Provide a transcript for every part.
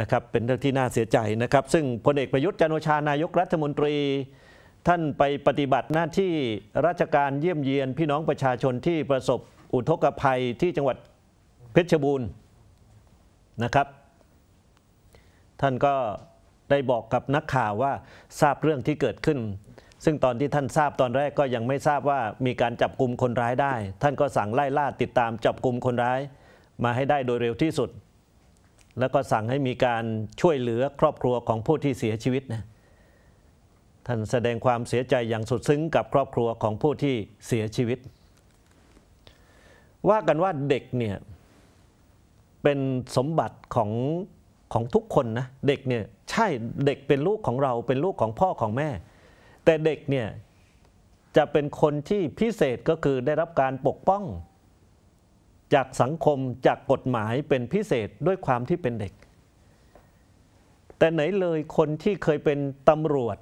นะครับเป็นเรื่องที่น่าเสียใจนะครับ ซึ่งพลเอกประยุทธ์จันโอชานายกรัฐมนตรี ท่านไปปฏิบัติหน้าที่ราชการเยี่ยมเยียนพี่น้องประชาชนที่ประสบอุทกภัยที่จังหวัดเพชรบูรณ์นะครับ ท่านก็ได้บอกกับนักข่าวว่าทราบเรื่องที่เกิดขึ้น ซึ่งตอนที่ท่านทราบตอนแรกก็ยังไม่ทราบว่ามีการจับกลุ่มคนร้ายได้ ท่านก็สั่งไล่ล่าติดตามจับกลุ่มคนร้าย มาให้ได้โดยเร็วที่สุดแล้วก็สั่งให้มีการช่วยเหลือครอบครัวของผู้ที่เสียชีวิตนะท่านแสดงความเสียใจอย่างสุดซึ้งกับครอบครัวของผู้ที่เสียชีวิต ว่ากันว่าเด็กเนี่ยเป็นสมบัติของของทุกคนนะเด็กเนี่ยใช่เด็กเป็นลูกของเราเป็นลูกของพ่อของแม่ แต่เด็กเนี่ยจะเป็นคนที่พิเศษก็คือได้รับการปกป้องจากสังคมจากกฎหมายเป็นพิเศษด้วยความที่เป็นเด็ก แต่ไหนเลยคนที่เคยเป็นตำรวจ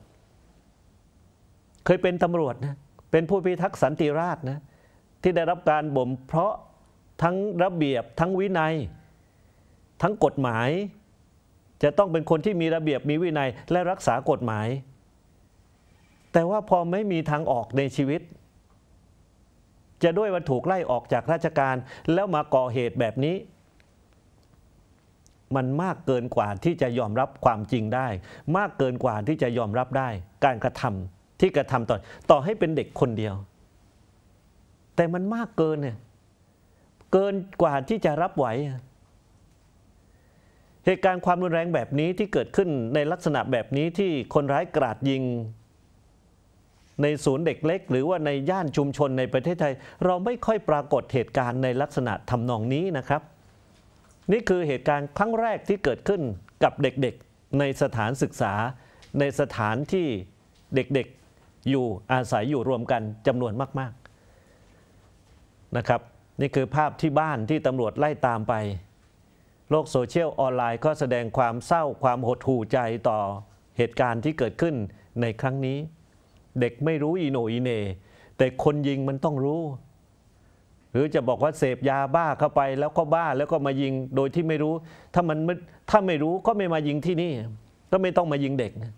เคยเป็นตำรวจนะเป็นผู้พิทักษ์สันติราษนะที่ได้รับการบ่มเพราะทั้งระเบียบทั้งวินัย ทั้งกฎหมาย จะต้องเป็นคนที่มีระเบียบมีวินัยและรักษากฎหมาย แต่ว่าพอไม่มีทางออกในชีวิตจะด้วยว่าถูกไล่ออกจากราชการแล้วมาก่อเหตุแบบนี้ มันมากเกินกว่าที่จะยอมรับความจริงได้ มากเกินกว่าที่จะยอมรับได้ การกระทำาที่กระทำาต่อ ต่อให้เป็นเด็กคนเดียว แต่มันมากเกินเนี่ยเกินกว่าที่จะรับไหวเหตุการณ์ความรุนแรงแบบนี้ที่เกิดขึ้นในลักษณะแบบนี้ที่คนร้ายกราดยิงในศูนย์เด็กเล็ก หรือว่าในย่านชุมชนในประเทศไทย เราไม่ค่อยปรากฏเหตุการณ์ในลักษณะทำนองนี้นะครับ นี่คือเหตุการณ์ครั้งแรกที่เกิดขึ้นกับเด็กๆในสถานศึกษาในสถานที่เด็กๆอยู่อาศัยอยู่รวมกันจำนวนมาก ๆนะครับ นี่คือภาพที่บ้านที่ตำรวจไล่ตามไป โลกโซเชียลออนไลน์ก็แสดงความเศร้าความหดหู่ใจต่อเหตุการณ์ที่เกิดขึ้นในครั้งนี้เด็กไม่รู้อีโนอีเน แต่คนยิงมันต้องรู้ หรือจะบอกว่า เสพยาบ้าเข้าไป แล้วก็บ้า แล้วก็มายิงโดยที่ไม่รู้ถ้ามันถ้าไม่รู้ก็ไม่มายิงที่นี่ ก็ไม่ต้องมายิงเด็กนะ